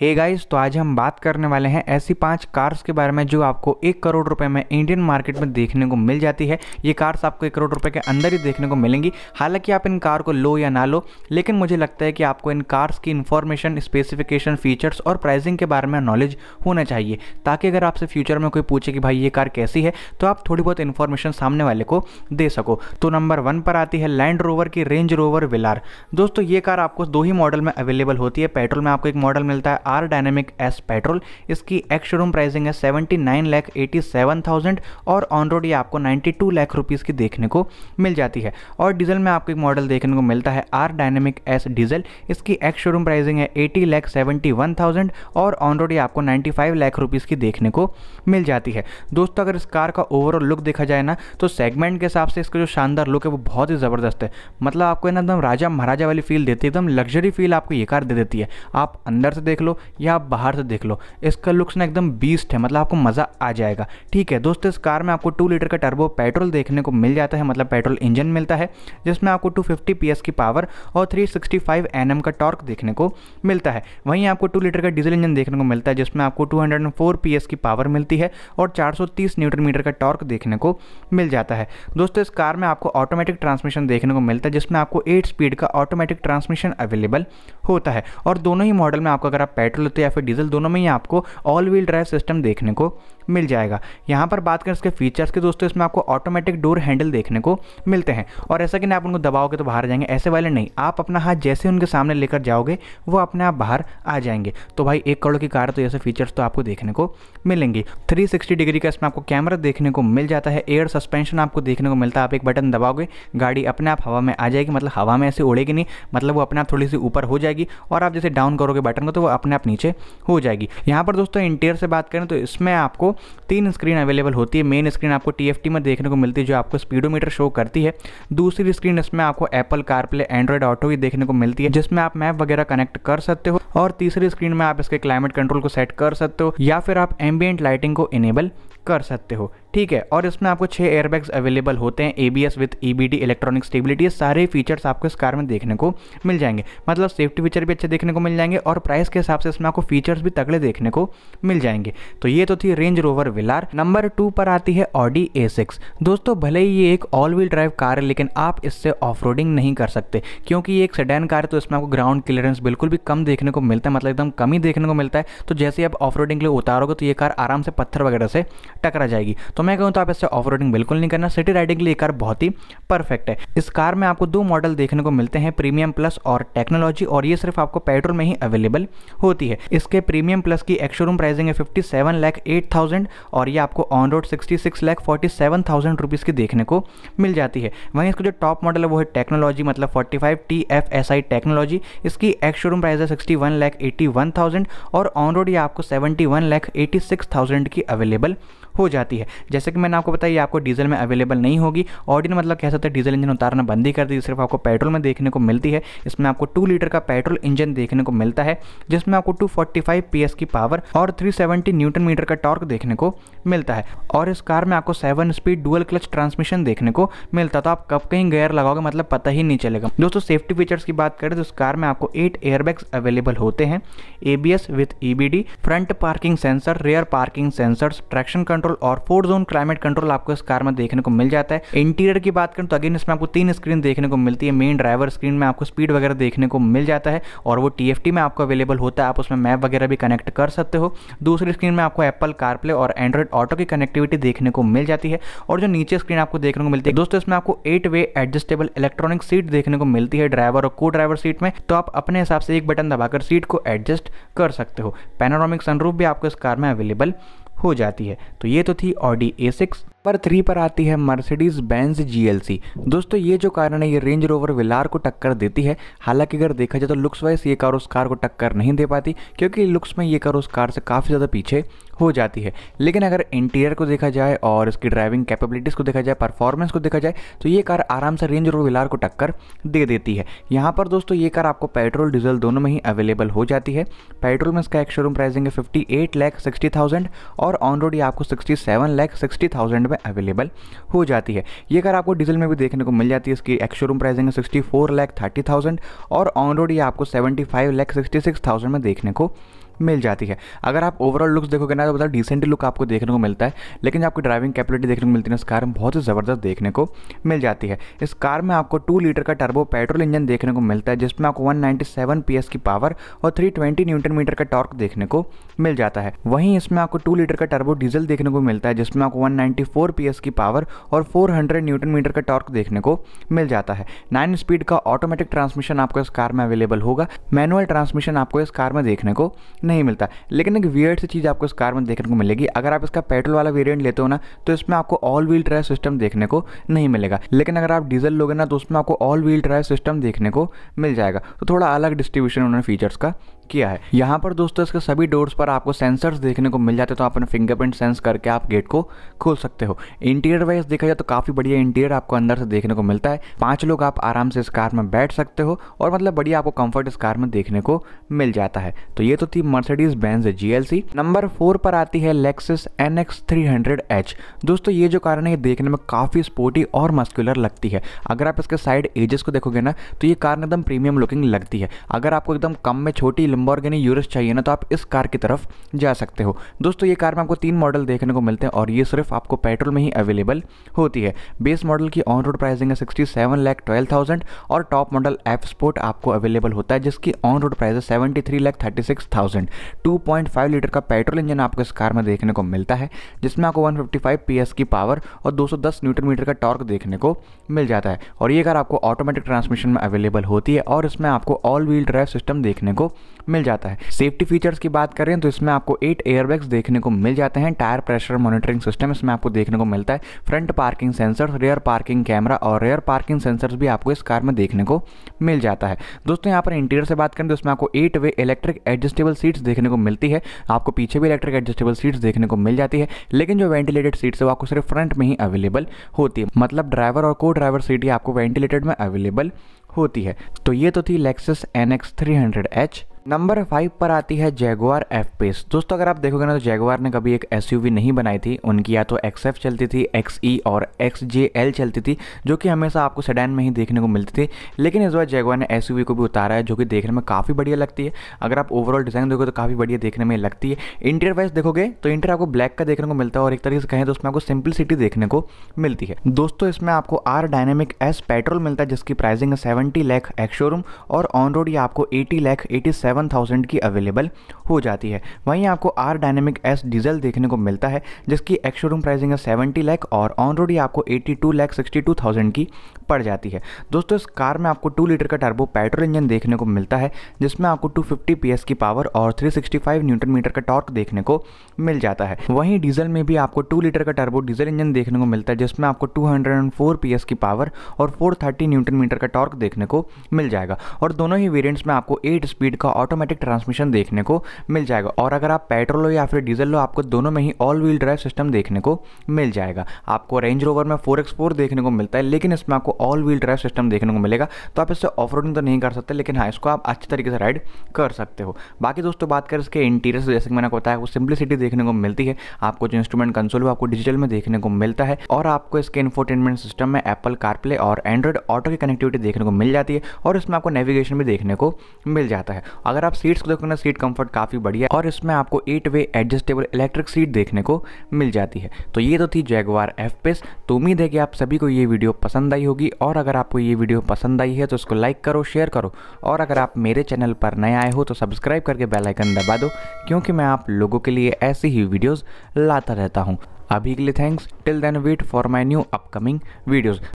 हे hey guys तो आज हम बात करने वाले हैं ऐसी पांच कार्स के बारे में जो आपको एक करोड़ रुपए में इंडियन मार्केट में देखने को मिल जाती है ये कार्स आपको एक करोड़ रुपए के अंदर ही देखने को मिलेंगी हालांकि आप इन कार को लो या ना लो लेकिन मुझे लगता है कि आपको इन कार्स की इन्फॉर्मेशन स्पेसिफिकेशन फीचर्स और प्राइसिंग के बारे में नॉलेज होना चाहिए ताकि अगर आपसे फ्यूचर में कोई पूछे कि भाई ये कार कैसी है तो आप थोड़ी बहुत इन्फॉर्मेशन सामने वाले को दे सको तो नंबर वन पर आती है लैंड रोवर की रेंज रोवर विलार दोस्तों ये कार आपको दो ही मॉडल में अवेलेबल होती है पेट्रोल में आपको एक मॉडल मिलता है आर डायनेमिक एस पेट्रोल इसकी एक्स शोरूम प्राइसिंग है seventy nine lakh eighty seven thousand और ऑन रोड ये आपको नाइन्टी टू लैख रुपीज़ की देखने को मिल जाती है और डीजल में आपको एक मॉडल देखने को मिलता है आर डायनेमिक एस डीजल इसकी एक्स शोरूम प्राइसिंग है eighty lakh seventy one thousand और ऑन रोड ये आपको नाइन्टी फाइव लैख रुपीज़ की देखने को मिल जाती है दोस्तों अगर इस कार का ओवरऑल लुक देखा जाए ना तो सेगमेंट के हिसाब से इसका जो शानदार लुक है वो बहुत ही ज़बरदस्त है मतलब आपको ना एकदम राजा महाराजा वाली फील देती है एकदम लग्जरी फील आपको ये कार दे देती है आप अंदर से देख लो या आप बाहर से देख लो इसका लुक्स ना एकदम बीस्ट है मतलब आपको मज़ा आ जाएगा ठीक है दोस्तों इस कार में आपको टू लीटर का टर्बो पेट्रोल देखने को मिल जाता है मतलब पेट्रोल इंजन मिलता है जिसमें आपको टू फिफ्टी की पावर और थ्री सिक्सटी का टॉर्क देखने को मिलता है वहीं आपको टू लीटर का डीजल इंजन देखने को मिलता है जिसमें आपको two hundred and four P S की पावर मिलती है और चार सौ तीस मीटर का टॉर्क देखने को मिल जाता है दोस्तों इस कार में आपको ऑटोमेटिक ट्रांसमिशन देखने को मिलता है जिसमें आपको एट स्पीड का ऑटोमेटिक ट्रांसमिशन अवेलेबल होता है और दोनों ही मॉडल में आपको अगर आप पेट्रोल होते या फिर डीजल दोनों में ही आपको ऑल व्हील ड्राइव सिस्टम देखने को मिल जाएगा यहाँ पर बात करें इसके फीचर्स के दोस्तों इसमें आपको ऑटोमेटिक डोर हैंडल देखने को मिलते हैं और ऐसा कि ना आप उनको दबाओगे तो बाहर जाएंगे ऐसे वाले नहीं आप अपना हाथ जैसे उनके सामने लेकर जाओगे वो अपने आप बाहर आ जाएंगे तो भाई एक करोड़ की कार तो ऐसे फीचर्स तो आपको देखने को मिलेंगे थ्री डिग्री का इसमें आपको कैमरा देखने को मिल जाता है एयर सस्पेंशन आपको देखने को मिलता है आप एक बटन दबाओगे गाड़ी अपने आप हवा में आ जाएगी मतलब हवा में ऐसे उड़ेगी नहीं मतलब वो अपने आप थोड़ी सी ऊपर हो जाएगी और आप जैसे डाउन करोगे बटन को तो वो अपने आप नीचे हो जाएगी यहाँ पर दोस्तों इंटीरियर से बात करें तो इसमें आपको तीन स्क्रीन अवेलेबल होती है मेन स्क्रीन आपको टी में देखने को मिलती है जो आपको स्पीडोमीटर शो करती है दूसरी स्क्रीन इसमें आपको एप्पल कारप्ले एंड्रॉइड ऑटो भी देखने को मिलती है जिसमें आप मैप वगैरह कनेक्ट कर सकते हो और तीसरी स्क्रीन में आप इसके क्लाइमेट कंट्रोल को सेट कर सकते हो या फिर आप एम्बियंट लाइटिंग को इनेबल कर सकते हो ठीक है और इसमें आपको छः एयरबैग्स अवेलेबल होते हैं A B S with E B D electronic stability ये सारे फीचर्स आपको इस कार में देखने को मिल जाएंगे मतलब सेफ्टी फीचर भी अच्छे देखने को मिल जाएंगे और प्राइस के हिसाब से इसमें आपको फीचर्स भी तगड़े देखने को मिल जाएंगे तो ये तो थी Range Rover Velar number two पर आती है ऑडी ए सिक्स दोस्तों भले ही ये एक ऑल व्हील ड्राइव कार है लेकिन आप इससे ऑफ नहीं कर सकते क्योंकि ये एक सडेन कार है तो इसमें आपको ग्राउंड क्लियरेंस बिल्कुल भी कम देखने को मिलता है मतलब एकदम कम ही देखने को मिलता है तो जैसे आप ऑफ के लिए उतारोगे तो ये कार आराम से पत्थर वगैरह से टकरा जाएगी तो मैं कहूँ तो आप इससे ऑफ बिल्कुल नहीं करना सिटी राइडिंग के लिए कार बहुत ही परफेक्ट है इस कार में आपको दो मॉडल देखने को मिलते हैं प्रीमियम प्लस और टेक्नोलॉजी और ये सिर्फ आपको पेट्रोल में ही अवेलेबल होती है इसके प्रीमियम प्लस की एक्शोरूम प्राइसिंग है fifty seven lakh eight thousand और ये आपको on road sixty six lakh forty seven thousand rupees की देखने को मिल जाती है वहीं इसका जो टॉप मॉडल है वो है टेक्नोलॉजी मतलब forty five T F S I technology इसकी एक्शोरूम प्राइस है sixty one lakh eighty one thousand और ऑन रोड ये आपको seventy one lakh eighty six thousand की अवेलेबल हो जाती है जैसे कि मैंने आपको बताया ये आपको डीजल में अवेलेबल नहीं होगी ऑडिन मतलब कह सकते हैं डीजल इंजन उतारना बंद ही कर दी सिर्फ आपको पेट्रोल में देखने को मिलती है इसमें आपको टू लीटर का पेट्रोल इंजन देखने को मिलता है जिसमें आपको टू फोर्टी की पावर और थ्री न्यूटन मीटर का टॉर्क देखने को मिलता है और इस कार में आपको seven speed dual clutch transmission देखने को मिलता तो आप कब कहीं गेयर लगाओगे मतलब पता ही नहीं चलेगा दोस्तों सेफ्टी फीचर्स की बात करें तो इस कार में आपको एट एयरबैग्स अवेलेबल होते हैं ABS with EBD front parking sensor rear parking sensor traction control control और फोर जोन क्लाइमेट कंट्रोल आपको इस कार में देखने को मिल जाता है इंटीरियर की बात करें तो अगेन इसमें आपको तीन स्क्रीन देखने को मिलती है मेन ड्राइवर स्क्रीन में आपको स्पीड वगैरह देखने को मिल जाता है और वो टी में आपको अवेलेबल होता है आप उसमें मैप वगैरह भी कनेक्ट कर सकते हो दूसरी स्क्रीन में आपको एप्पल कारप्ले और एंड्रॉइड ऑटो की कनेक्टिविटी देखने को मिल जाती है और जो नीचे स्क्रीन आपको देखने को मिलती है दोस्तों इसमें आपको eight way adjustable electronic seat देखने को मिलती है ड्राइवर और को ड्राइवर सीट में तो आप अपने हिसाब से एक बटन दबाकर सीट को एडजस्ट कर सकते हो पैनोरामिक सनरूफ भी आपको इस कार में अवेलेबल हो जाती है तो ये तो थी ऑडी ए सिक्स पर थ्री पर आती है मर्सिडीज एल जीएलसी दोस्तों ये जो कारण है ये रेंज रोवर विलार को टक्कर देती है हालांकि अगर देखा जाए तो लुक्स वाइज ये कार उस कार को टक्कर नहीं दे पाती क्योंकि लुक्स में ये कार उस कार से काफ़ी ज़्यादा पीछे हो जाती है लेकिन अगर इंटीरियर को देखा जाए और उसकी ड्राइविंग कैपेबिलिटीज़ को देखा जाए परफॉर्मेंस को देखा जाए तो ये कार आराम से रेंज रोवर विलार को टक्कर दे देती है यहाँ पर दोस्तों ये कार आपको पेट्रोल डीजल दोनों में ही अवेलेबल हो जाती है पेट्रोल में इसका एक शोरूम प्राइसिंग है fifty eight lakh sixty thousand और ऑन रोड ये आपको sixty seven lakh sixty thousand में अवेलेबल हो जाती है ये कार आपको डीजल में भी देखने को मिल जाती है इसकी एक शोरूम प्राइसिंग है sixty four lakh thirty thousand और ऑन रोड ये आपको seventy five lakh sixty six thousand में देखने को मिल जाती है अगर आप ओवरऑल लुक्स देखोगे ना तो बता डिसेंट लुक आपको देखने को मिलता है लेकिन आपकी ड्राइविंग कैपेबिलिटी देखने को मिलती है इस कार में बहुत ही ज़बरदस्त देखने को मिल जाती है इस कार में आपको टू लीटर का टर्बो पेट्रोल इंजन देखने को मिलता है जिसमें आपको वन पीएस की पावर और थ्री न्यूटन मीटर का टॉर्क देखने को मिल जाता है वहीं इसमें आपको टू लीटर का टर्बो डीजल देखने को मिलता है जिसमें आपको वन पीएस की पावर और फोर न्यूटन मीटर का टॉर्क देखने को मिल जाता है नाइन स्पीड का ऑटोमेटिक ट्रांसमिशन आपको इस कार में अवेलेबल होगा मैनुअल ट्रांसमिशन आपको इस कार में देखने को नहीं मिलता लेकिन एक वियर्ड सी चीज़ आपको इस कार में देखने को मिलेगी अगर आप इसका पेट्रोल वाला वेरियंट लेते हो ना तो इसमें आपको ऑल व्हील ड्राइव सिस्टम देखने को नहीं मिलेगा लेकिन अगर आप डीजल लोगे ना तो उसमें आपको ऑल व्हील ड्राइव सिस्टम देखने को मिल जाएगा तो थोड़ा अलग डिस्ट्रीब्यूशन उन्होंने फीचर्स का किया है यहाँ पर दोस्तों इसके सभी डोर्स पर आपको सेंसर्स देखने को मिल जाते हैं तो आप अपने फिंगरप्रिंट सेंस करके आप गेट को खोल सकते हो इंटीरियर वाइज देखा जाए तो काफ़ी बढ़िया इंटीरियर आपको अंदर से देखने को मिलता है पाँच लोग आप आराम से इस कार में बैठ सकते हो और मतलब बढ़िया आपको कंफर्ट इस कार में देखने को मिल जाता है तो ये तो थी Mercedes Benz G number four पर आती है लेक्सिस एन एक्स दोस्तों ये जो कार है ये देखने में काफ़ी स्पोर्टी और मस्कुलर लगती है अगर आप इसके साइड एजेस को देखोगे ना तो ये कार एकदम प्रीमियम लुकिंग लगती है अगर आपको एकदम कम में छोटी लम्बॉर्गनी यूरस चाहिए ना तो आप इस कार की तरफ जा सकते हो दोस्तों ये कार में आपको तीन मॉडल देखने को मिलते हैं और ये सिर्फ आपको पेट्रोल में ही अवेलेबल होती है बेस मॉडल की ऑन रोड प्राइसिंग है sixty seven lakh twelve thousand और टॉप मॉडल एफ स्पोर्ट आपको अवेलेबल होता है जिसकी ऑन रोड प्राइस है seventy three lakh thirty six thousand two point five litre का पेट्रोल इंजन आपको इस कार में देखने को मिलता है जिसमें आपको one fifty five P S की पावर और दो सौ दस न्यूटन मीटर का टॉर्क देखने को मिल जाता है और ये कार आपको ऑटोमेटिक ट्रांसमिशन में अवेलेबल होती है और इसमें आपको ऑल व्हील ड्राइव सिस्टम देखने को मिल जाता है सेफ्टी फीचर्स की बात करें तो इसमें आपको एट एयरबैग्स देखने को मिल जाते हैं टायर प्रेशर मॉनिटरिंग सिस्टम इसमें आपको देखने को मिलता है front parking sensor rear parking camera और रेयर पार्किंग सेंसर्स भी आपको इस कार में देखने को मिल जाता है दोस्तों यहाँ पर इंटीरियर से बात करें तो इसमें आपको eight way electric adjustable seats देखने को मिलती है आपको पीछे भी इलेक्ट्रिक एडजस्टेबल सीट्स देखने को मिल जाती है लेकिन जो वेंटिलेटेड सीट्स है वो आपको सिर्फ फ्रंट में ही अवेलेबल होती है मतलब ड्राइवर और को ड्राइवर सीट ही आपको वेंटिलेटेड में अवेलेबल होती है तो ये तो थी Lexus N X three hundred H number five पर आती है जैगुआर एफ पेस दोस्तों अगर आप देखोगे ना तो जैगुआर ने कभी एक एस नहीं बनाई थी उनकी या तो एक्स चलती थी एक्स e और एक्स चलती थी जो कि हमेशा आपको सेडान में ही देखने को मिलती थी लेकिन इस बार जैगुआर ने एस को भी उतारा है जो कि देखने में काफ़ी बढ़िया लगती है अगर आप ओवरऑल डिज़ाइन देखोगे तो काफ़ी बढ़िया देखने में लगती है इंटीरियर वाइज देखोगे तो इंटर आपको ब्लैक का देखने को मिलता है और एक तरीके से कहें तो उसमें आपको सिंपल देखने को मिलती है दोस्तों इसमें आपको आर डायनेमिक एस पेट्रोल मिलता है जिसकी प्राइसिंग है सेवेंटी लैख एक्स शोरूम और ऑन रोड ये आपको eighty lakh eighty seven seven thousand की अवेलेबल हो जाती है वहीं आपको आर डायनेमिक एस डीजल देखने को मिलता है जिसकी एक्स प्राइसिंग है सेवेंटी लैख और ऑन रोड ही आपको eighty two lakh sixty two thousand की पड़ जाती है दोस्तों इस कार में आपको टू लीटर का टर्बो पेट्रोल इंजन देखने को मिलता है जिसमें आपको टू फिफ्टी पी एस की पावर और three sixty five newton metre का टॉर्क देखने को मिल जाता है वहीं डीजल में भी आपको टू लीटर का टर्बो डीजल इंजन देखने को मिलता है जिसमें आपको two hundred and four P S की पावर और फोर थर्टी न्यूटन मीटर का टॉर्क देखने को मिल जाएगा और दोनों ही वेरियंट्स में आपको एट स्पीड का ऑटोमेटिक ट्रांसमिशन देखने को मिल जाएगा और अगर आप पेट्रोल हो या फिर डीजल हो आपको दोनों में ही ऑल व्हील ड्राइव सिस्टम देखने को मिल जाएगा आपको रेंज रोवर में फोर एक्स फोर देखने को मिलता है लेकिन इसमें आपको ऑल व्हील ड्राइव सिस्टम देखने को मिलेगा तो आप इससे ऑफ तो नहीं कर सकते लेकिन हाँ इसको आप अच्छे तरीके से राइड कर सकते हो बाकी दोस्तों बात करें इसके इंटीरियर से जैसे कि मैंने बताया वो सिंप्लिसिटी देखने को मिलती है आपको जो इंस्ट्रूमेंट कंसोल है आपको डिजिटल में देखने को मिलता है और आपको इसके इन्फोटेनमेंट सिस्टम में एप्पल कारप्ले और एंड्रॉइड ऑटो की कनेक्टिविटी देखने को मिल जाती है और इसमें आपको नेविगेशन भी देखने को मिल जाता है अगर आप सीट्स को देखोगे ना सीट कंफर्ट काफ़ी बढ़िया और इसमें आपको eight way adjustable electric seat देखने को मिल जाती है तो ये तो थी जैगवार एफ पेस तो उम्मीद है कि आप सभी को ये वीडियो पसंद आई होगी और अगर आपको ये वीडियो पसंद आई है तो इसको लाइक करो शेयर करो और अगर आप मेरे चैनल पर नए आए हो तो सब्सक्राइब करके बेलाइकन दबा दो क्योंकि मैं आप लोगों के लिए ऐसी ही वीडियोज़ लाता रहता हूँ अभी के लिए thanks till then wait for my new upcoming videos